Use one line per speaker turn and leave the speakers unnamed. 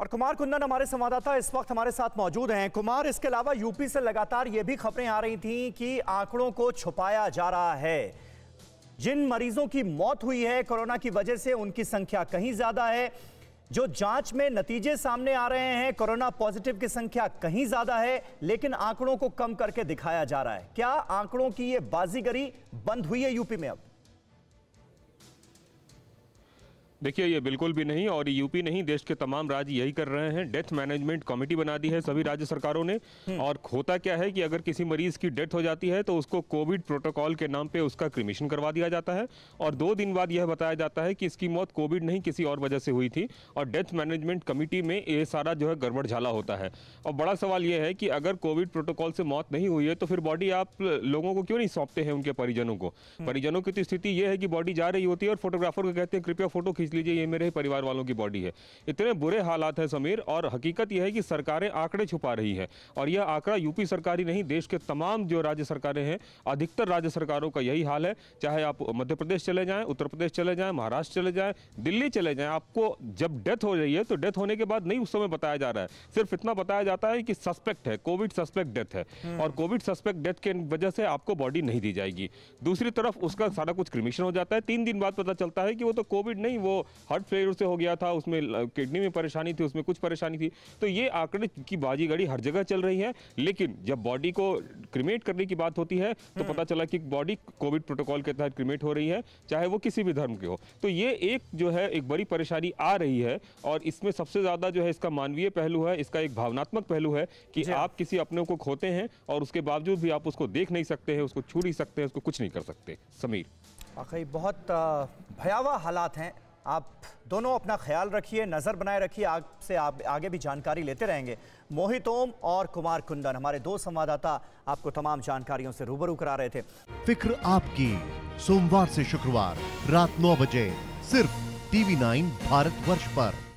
और कुमार कुंदन हमारे संवाददाता इस वक्त हमारे साथ मौजूद हैं कुमार इसके अलावा यूपी से लगातार ये भी खबरें आ रही थी कि आंकड़ों को छुपाया जा रहा है जिन मरीजों की मौत हुई है कोरोना की वजह से उनकी संख्या कहीं ज्यादा है जो जांच में नतीजे सामने आ रहे हैं कोरोना पॉजिटिव की संख्या कहीं ज्यादा है लेकिन आंकड़ों को कम करके दिखाया जा रहा है क्या आंकड़ों की ये बाजीगरी बंद हुई है यूपी में अब
देखिए ये बिल्कुल भी नहीं और यूपी नहीं देश के तमाम राज्य यही कर रहे हैं डेथ मैनेजमेंट कमेटी बना दी है सभी राज्य सरकारों ने हम्म। और होता क्या है कि अगर किसी मरीज की डेथ हो जाती है तो उसको कोविड प्रोटोकॉल के नाम पे उसका क्रिमिशन करवा दिया जाता है और दो दिन बाद यह बताया जाता है कि इसकी मौत कोविड नहीं किसी और वजह से हुई थी और डेथ मैनेजमेंट कमेटी में ये सारा जो है गड़बड़ झाला होता है और बड़ा सवाल यह है कि अगर कोविड प्रोटोकॉल से मौत नहीं हुई है तो फिर बॉडी आप लोगों को क्यों नहीं सौंपते हैं उनके परिजनों को हम्म। परिजनों की तो स्थिति यह है कि बॉडी जा रही होती है और फोटोग्राफर को कहते हैं कृपया फोटो खींच देख लीजिए ये मेरे परिवार वालों की बॉडी है इतने बुरे हालात हैं समीर और हकीकत यह है कि सरकारें आंकड़े छुपा रही हैं और यह आंकड़ा यूपी सरकार ही नहीं देश के तमाम जो राज्य सरकारें हैं अधिकतर राज्य सरकारों का यही हाल है चाहे आप मध्य प्रदेश चले जाएँ उत्तर प्रदेश चले जाएँ महाराष्ट्र चले जाएँ दिल्ली चले जाएँ आपको जब डेथ हो रही है तो डेथ होने के बाद नहीं उस समय बताया जा रहा है सिर्फ इतना बताया जाता है कि सस्पेक्ट है कोविड सस्पेक्ट डेथ है हम्म। और कोविड सस्पेक्ट डेथ के वजह से आपको बॉडी नहीं दी जाएगी दूसरी तरफ उसका सारा कुछ क्रिमिशन हो जाता है तीन दिन बाद पता चलता है कि वो तो कोविड नहीं वो हार्ट फेलियर से हो गया था उसमें किडनी में परेशानी थी उसमें कुछ परेशानी थी तो ये आंकड़े की बाजी गाड़ी हर जगह चल रही है लेकिन जब बॉडी को क्रिमेट करने की बात होती है तो हम्म। पता चला कि बॉडी कोविड प्रोटोकॉल के तहत क्रिमेट हो रही है चाहे वो किसी भी धर्म के हो तो ये एक जो है एक बड़ी परेशानी आ रही है और इसमें सबसे ज़्यादा जो है इसका मानवीय पहलू है इसका एक भावनात्मक पहलू है कि हाँ। आप किसी अपने को खोते हैं और उसके बावजूद भी आप उसको देख नहीं सकते हैं उसको छू नहीं सकते हैं उसको कुछ नहीं कर सकते समीर
वाकई बहुत भयावह हालात हैं आप दोनों अपना ख्याल रखिए नज़र बनाए रखिए आपसे आप आगे भी जानकारी लेते रहेंगे मोहित ओम और कुमार कुंदन हमारे दो संवाददाता आपको तमाम जानकारियों से रूबरू करा रहे थे फिक्र आपकी सोमवार से शुक्रवार रात नौ बजे सिर्फ टीवी नाइन भारत वर्ष पर